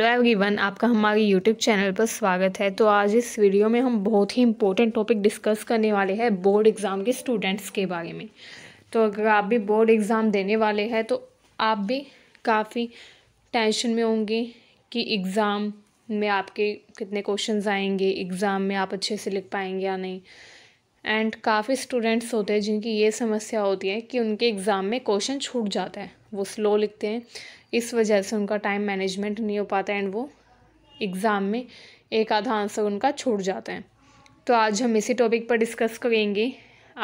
hello everyone आपका हमारे YouTube channel पर स्वागत है तो आज इस वीडियो में हम बहुत ही इंपॉर्टेंट टॉपिक डिस्कस करने वाले हैं बोर्ड एग्ज़ाम के स्टूडेंट्स के बारे में तो अगर आप भी बोर्ड एग्ज़ाम देने वाले हैं तो आप भी काफ़ी टेंशन में होंगे कि एग्ज़ाम में आपके कितने क्वेश्चन आएंगे एग्ज़ाम में आप अच्छे से लिख पाएंगे या नहीं एंड काफ़ी स्टूडेंट्स होते हैं जिनकी ये समस्या होती है कि उनके एग्ज़ाम में क्वेश्चन छूट जाता है वो स्लो लिखते हैं इस वजह से उनका टाइम मैनेजमेंट नहीं हो पाता एंड वो एग्ज़ाम में एक आधा आंसर उनका छूट जाता है तो आज हम इसी टॉपिक पर डिस्कस करेंगे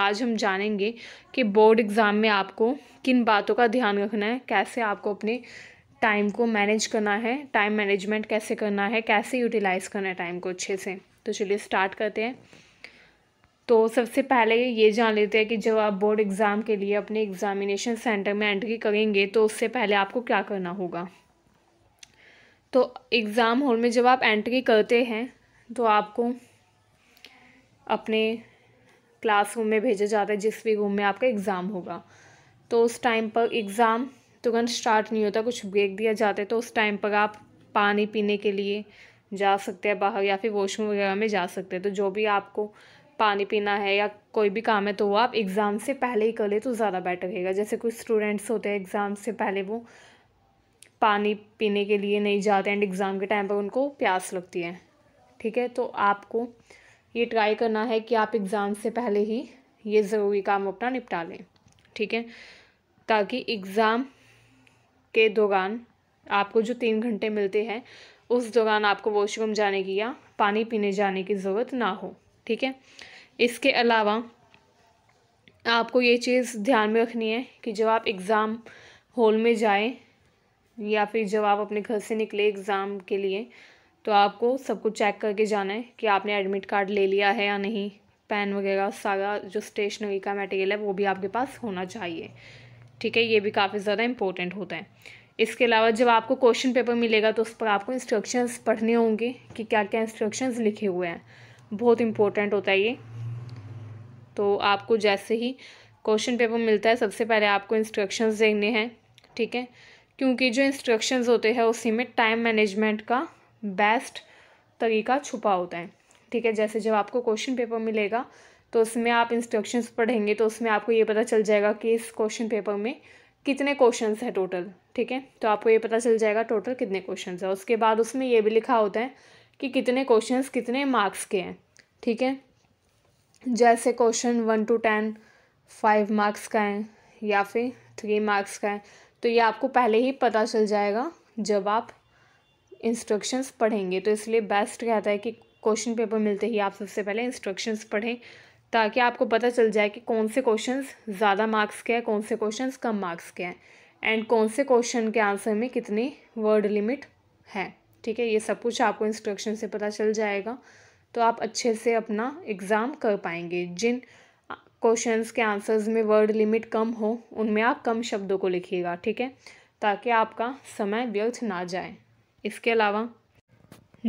आज हम जानेंगे कि बोर्ड एग्ज़ाम में आपको किन बातों का ध्यान रखना है कैसे आपको अपने टाइम को मैनेज करना है टाइम मैनेजमेंट कैसे करना है कैसे यूटिलाइज़ करना है टाइम को अच्छे से तो चलिए स्टार्ट करते हैं तो सबसे पहले ये जान लेते हैं कि जब आप बोर्ड एग्ज़ाम के लिए अपने एग्ज़ामिनेशन सेंटर में एंट्री करेंगे तो उससे पहले आपको क्या करना होगा तो एग्ज़ाम हॉल में जब आप एंट्री करते हैं तो आपको अपने क्लासरूम में भेजा जाता है जिस भी रूम में आपका एग्ज़ाम होगा तो उस टाइम पर एग्ज़ाम तुरंत स्टार्ट नहीं होता कुछ ब्रेक दिया जाता है तो उस टाइम पर आप पानी पीने के लिए जा सकते हैं बाहर या फिर वॉशरूम वगैरह में जा सकते हैं तो जो भी आपको पानी पीना है या कोई भी काम है तो वो आप एग्ज़ाम से पहले ही कर ले तो ज़्यादा बेटर रहेगा जैसे कुछ स्टूडेंट्स होते हैं एग्ज़ाम से पहले वो पानी पीने के लिए नहीं जाते एंड एग्ज़ाम के टाइम पर उनको प्यास लगती है ठीक है तो आपको ये ट्राई करना है कि आप एग्ज़ाम से पहले ही ये ज़रूरी काम अपना निपटा लें ठीक है ताकि एग्ज़ाम के दौरान आपको जो तीन घंटे मिलते हैं उस दौरान आपको वॉशरूम जाने की या पानी पीने जाने की ज़रूरत ना हो ठीक है इसके अलावा आपको ये चीज़ ध्यान में रखनी है कि जब आप एग्ज़ाम हॉल में जाएं या फिर जब आप अपने घर से निकले एग्ज़ाम के लिए तो आपको सब कुछ चेक करके जाना है कि आपने एडमिट कार्ड ले लिया है या नहीं पेन वगैरह सारा जो स्टेशनरी का मटेरियल है वो भी आपके पास होना चाहिए ठीक है ये भी काफ़ी ज़्यादा इम्पोर्टेंट होता है इसके अलावा जब आपको क्वेश्चन पेपर मिलेगा तो उस पर आपको इंस्ट्रक्शंस पढ़ने होंगे कि क्या क्या इंस्ट्रक्शंस लिखे हुए हैं बहुत इम्पोर्टेंट होता है ये तो आपको जैसे ही क्वेश्चन पेपर मिलता है सबसे पहले आपको इंस्ट्रक्शंस देखने हैं ठीक है क्योंकि जो इंस्ट्रक्शंस होते हैं उसी में टाइम मैनेजमेंट का बेस्ट तरीका छुपा होता है ठीक है जैसे जब आपको क्वेश्चन पेपर मिलेगा तो उसमें आप इंस्ट्रक्शंस पढ़ेंगे तो उसमें आपको ये पता चल जाएगा कि इस क्वेश्चन पेपर में कितने क्वेश्चन है टोटल ठीक है तो आपको ये पता चल जाएगा टोटल कितने क्वेश्चन हैं उसके बाद उसमें ये भी लिखा होता है कि कितने क्वेश्चंस कितने मार्क्स के हैं ठीक है जैसे question one two ten five marks का है या फिर थ्री मार्क्स का है तो ये आपको पहले ही पता चल जाएगा जब आप इंस्ट्रक्शंस पढ़ेंगे तो इसलिए बेस्ट कहता है कि क्वेश्चन पेपर मिलते ही आप सबसे पहले इंस्ट्रक्शंस पढ़ें ताकि आपको पता चल जाए कि कौन से क्वेश्चंस ज़्यादा मार्क्स के हैं कौन से क्वेश्चंस कम मार्क्स के हैं एंड कौन से क्वेश्चन के आंसर में कितनी वर्ड लिमिट है ठीक है ये सब कुछ आपको इंस्ट्रक्शन से पता चल जाएगा तो आप अच्छे से अपना एग्ज़ाम कर पाएंगे जिन क्वेश्चंस के आंसर्स में वर्ड लिमिट कम हो उनमें आप कम शब्दों को लिखिएगा ठीक है ताकि आपका समय व्यर्थ ना जाए इसके अलावा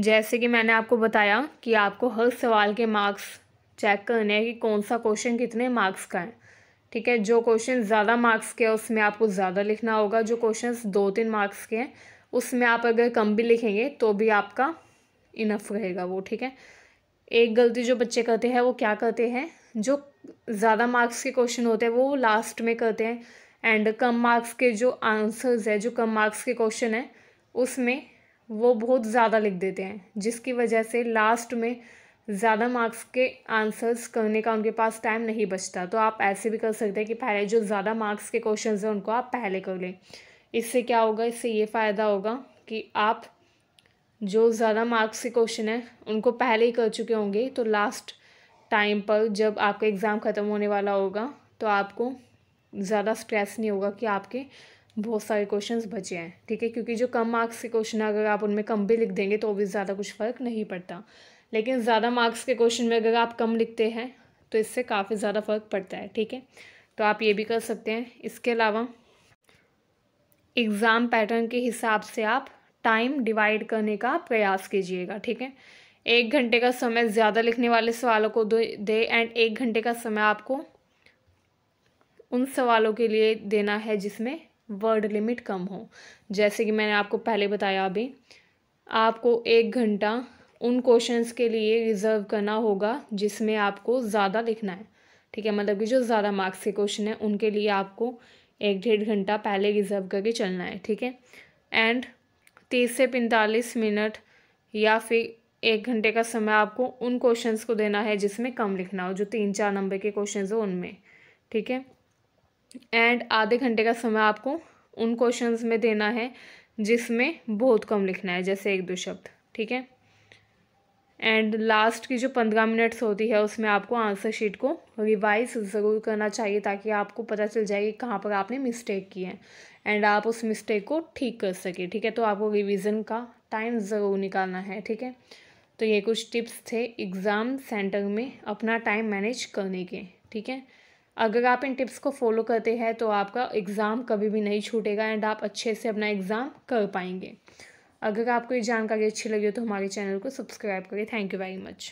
जैसे कि मैंने आपको बताया कि आपको हर सवाल के मार्क्स चेक करने हैं कि कौन सा क्वेश्चन कितने मार्क्स का है ठीक है जो क्वेश्चन ज़्यादा मार्क्स के हैं उसमें आपको ज़्यादा लिखना होगा जो क्वेश्चन दो तीन मार्क्स के हैं उसमें आप अगर कम भी लिखेंगे तो भी आपका इनफ रहेगा वो ठीक है एक गलती जो बच्चे करते हैं वो क्या करते हैं जो ज़्यादा मार्क्स के क्वेश्चन होते हैं वो लास्ट में करते हैं एंड कम मार्क्स के जो आंसर्स है जो कम मार्क्स के क्वेश्चन हैं उसमें वो बहुत ज़्यादा लिख देते हैं जिसकी वजह से लास्ट में ज़्यादा मार्क्स के आंसर्स करने का उनके पास टाइम नहीं बचता तो आप ऐसे भी कर सकते हैं कि पहले जो ज़्यादा मार्क्स के क्वेश्चन हैं उनको आप पहले कर लें इससे क्या होगा इससे ये फ़ायदा होगा कि आप जो ज़्यादा मार्क्स के क्वेश्चन हैं उनको पहले ही कर चुके होंगे तो लास्ट टाइम पर जब आपका एग्ज़ाम ख़त्म होने वाला होगा तो आपको ज़्यादा स्ट्रेस नहीं होगा कि आपके बहुत सारे क्वेश्चंस बचे हैं ठीक है क्योंकि जो कम मार्क्स के क्वेश्चन अगर आप उनमें कम भी लिख देंगे तो भी ज़्यादा कुछ फ़र्क नहीं पड़ता लेकिन ज़्यादा मार्क्स के क्वेश्चन में अगर आप कम लिखते हैं तो इससे काफ़ी ज़्यादा फ़र्क पड़ता है ठीक है तो आप ये भी कर सकते हैं इसके अलावा एग्ज़ाम पैटर्न के हिसाब से आप टाइम डिवाइड करने का प्रयास कीजिएगा ठीक है एक घंटे का समय ज़्यादा लिखने वाले सवालों को दे एंड एक घंटे का समय आपको उन सवालों के लिए देना है जिसमें वर्ड लिमिट कम हो जैसे कि मैंने आपको पहले बताया अभी आपको एक घंटा उन क्वेश्चंस के लिए रिज़र्व करना होगा जिसमें आपको ज़्यादा लिखना है ठीक है मतलब कि जो ज़्यादा मार्क्स के क्वेश्चन हैं उनके लिए आपको एक डेढ़ घंटा पहले रिज़र्व करके चलना है ठीक है एंड तीस से पैंतालीस मिनट या फिर एक घंटे का समय आपको उन क्वेश्चंस को देना है जिसमें कम लिखना हो जो तीन चार नंबर के क्वेश्चन हो उनमें ठीक है एंड आधे घंटे का समय आपको उन क्वेश्चंस में देना है जिसमें बहुत कम लिखना है जैसे एक दो शब्द ठीक है एंड लास्ट की जो पंद्रह मिनट्स होती है उसमें आपको आंसर शीट को रिवाइज ज़रूर करना चाहिए ताकि आपको पता चल जाए कि कहाँ पर आपने मिस्टेक की है एंड आप उस मिस्टेक को ठीक कर सके ठीक है तो आपको रिविज़न का टाइम ज़रूर निकालना है ठीक है तो ये कुछ टिप्स थे एग्ज़ाम सेंटर में अपना टाइम मैनेज करने के ठीक है अगर आप इन टिप्स को फॉलो करते हैं तो आपका एग्ज़ाम कभी भी नहीं छूटेगा एंड आप अच्छे से अपना एग्ज़ाम कर पाएंगे अगर आपको ये जानकारी अच्छी लगी हो तो हमारे चैनल को सब्सक्राइब करें थैंक यू वेरी मच